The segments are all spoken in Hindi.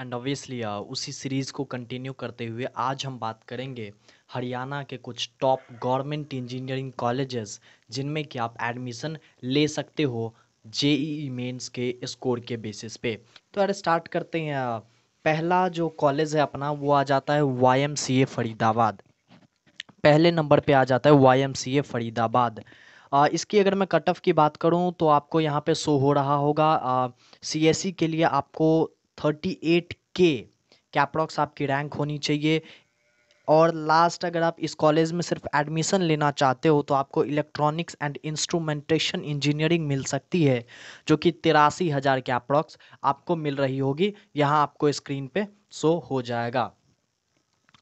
एंड ऑब्वियसली uh, उसी सीरीज़ को कंटिन्यू करते हुए आज हम बात करेंगे हरियाणा के कुछ टॉप गवर्नमेंट इंजीनियरिंग कॉलेजेस जिनमें कि आप एडमिशन ले सकते हो जे ई मेन्स के स्कोर के बेसिस पे तो अरे स्टार्ट करते हैं uh, पहला जो कॉलेज है अपना वो आ जाता है वाई फरीदाबाद पहले नंबर पे आ जाता है वाई फरीदाबाद आ, uh, इसकी अगर मैं कट ऑफ की बात करूँ तो आपको यहाँ पे शो हो रहा होगा सी एस e के लिए आपको थर्टी एट के के आपकी रैंक होनी चाहिए और लास्ट अगर आप इस कॉलेज में सिर्फ एडमिशन लेना चाहते हो तो आपको इलेक्ट्रॉनिक्स एंड इंस्ट्रूमेंटेशन इंजीनियरिंग मिल सकती है जो कि तिरासी हज़ार के अप्रॉक्स आपको मिल रही होगी यहाँ आपको स्क्रीन पे शो हो जाएगा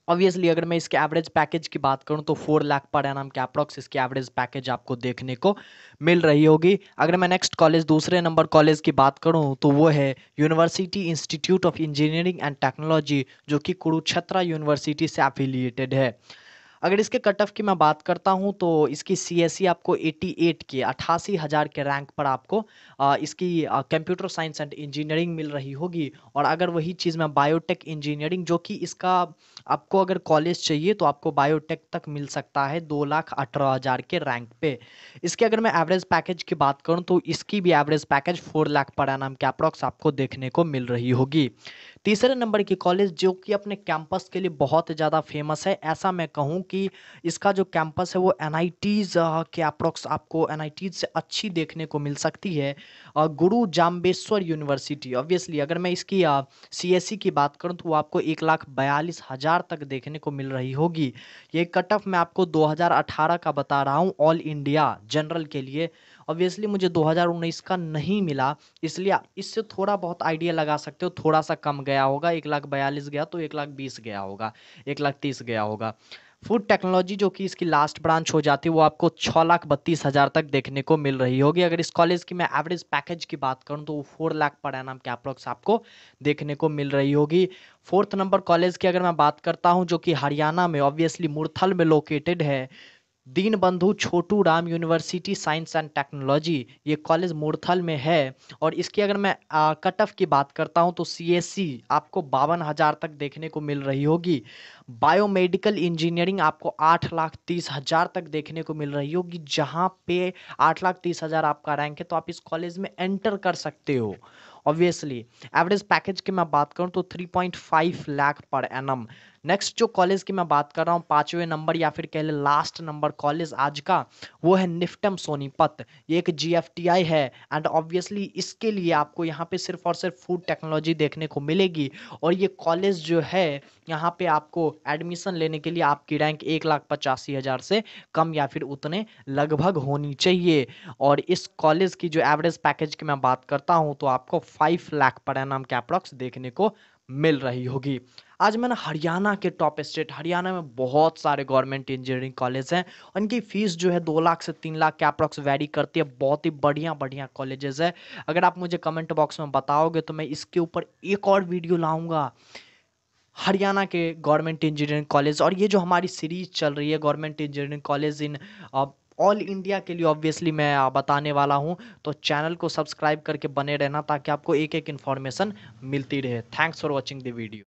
ऑब्वियसली अगर मैं इसके एवरेज पैकेज की बात करूँ तो फोर लाख पर एन के अप्रॉक्स इसकी एवरेज पैकेज आपको देखने को मिल रही होगी अगर मैं नेक्स्ट कॉलेज दूसरे नंबर कॉलेज की बात करूँ तो वो है university institute of engineering and technology जो कि कुरुक्षेत्रा यूनिवर्सिटी से एफिलिएटेड है अगर इसके कट ऑफ की मैं बात करता हूँ तो इसकी सी e आपको 88 की अट्ठासी हज़ार के रैंक पर आपको इसकी कंप्यूटर साइंस एंड इंजीनियरिंग मिल रही होगी और अगर वही चीज़ मैं बायोटेक इंजीनियरिंग जो कि इसका आपको अगर कॉलेज चाहिए तो आपको बायोटेक तक मिल सकता है दो लाख अठारह हज़ार के रैंक पे इसके अगर मैं एवरेज पैकेज की बात करूँ तो इसकी भी average package four lakh per annum के अप्रॉक्स आपको देखने को मिल रही होगी तीसरे नंबर की कॉलेज जो कि अपने कैंपस के लिए बहुत ज़्यादा फेमस है ऐसा मैं कहूँ कि इसका जो कैंपस है वो एन के अप्रोक्स आपको एन से अच्छी देखने को मिल सकती है गुरु जाम्बेश्वर यूनिवर्सिटी ऑब्वियसली अगर मैं इसकी सी e की बात करूँ तो वो आपको एक लाख बयालीस हज़ार तक देखने को मिल रही होगी ये कट ऑफ मैं आपको 2018 का बता रहा हूँ ऑल इंडिया जनरल के लिए ऑब्वियसली मुझे 2019 का नहीं मिला इसलिए इससे थोड़ा बहुत आइडिया लगा सकते हो थोड़ा सा कम गया होगा एक लाख बयालीस गया तो एक लाख बीस गया होगा एक लाख तीस गया होगा फूड टेक्नोलॉजी जो कि इसकी लास्ट ब्रांच हो जाती है वो आपको छः लाख बत्तीस हज़ार तक देखने को मिल रही होगी अगर इस कॉलेज की मैं एवरेज पैकेज की बात करूँ तो वो फोर लाख पर नाम के अप्रॉक्स आपको देखने को मिल रही होगी फोर्थ नंबर कॉलेज की अगर मैं बात करता हूँ जो कि हरियाणा में ऑब्वियसली मुरथल में लोकेटेड है Deenbandhu Chhotu Ram university science and technology ये कॉलेज मूर्थल में है और इसकी अगर मैं कट ऑफ की बात करता हूँ तो सी e आपको बावन हज़ार तक देखने को मिल रही होगी बायोमेडिकल इंजीनियरिंग आपको आठ लाख तीस हज़ार तक देखने को मिल रही होगी जहाँ पे आठ लाख तीस हज़ार आपका रैंक है तो आप इस कॉलेज में एंटर कर सकते हो ऑब्वियसली एवरेज पैकेज की मैं बात करूँ तो थ्री पॉइंट फाइव लाख पर एन नेक्स्ट जो कॉलेज की मैं बात कर रहा हूँ पाँचवें नंबर या फिर कह ले लास्ट नंबर कॉलेज आज का वो है निफ्टम सोनीपत ये एक जी है एंड ऑब्वियसली इसके लिए आपको यहाँ पे सिर्फ और सिर्फ फूड टेक्नोलॉजी देखने को मिलेगी और ये कॉलेज जो है यहाँ पे आपको एडमिशन लेने के लिए आपकी रैंक एक लाख पचासी हज़ार से कम या फिर उतने लगभग होनी चाहिए और इस कॉलेज की जो एवरेज पैकेज की मैं बात करता हूँ तो आपको फाइव लाख पर एन एम देखने को मिल रही होगी आज मैंने हरियाणा के टॉप स्टेट हरियाणा में बहुत सारे गवर्नमेंट इंजीनियरिंग कॉलेज हैं उनकी इनकी फीस जो है दो लाख से तीन लाख के अप्रॉक्स वैरी करती है बहुत ही बढ़िया बढ़िया कॉलेजेस है अगर आप मुझे कमेंट बॉक्स में बताओगे तो मैं इसके ऊपर एक और वीडियो लाऊंगा हरियाणा के गवर्नमेंट इंजीनियरिंग कॉलेज और ये जो हमारी सीरीज चल रही है government engineering college in all India के लिए ऑब्वियसली मैं बताने वाला हूँ तो चैनल को सब्सक्राइब करके बने रहना ताकि आपको एक एक इन्फॉर्मेशन मिलती रहे thanks for watching the video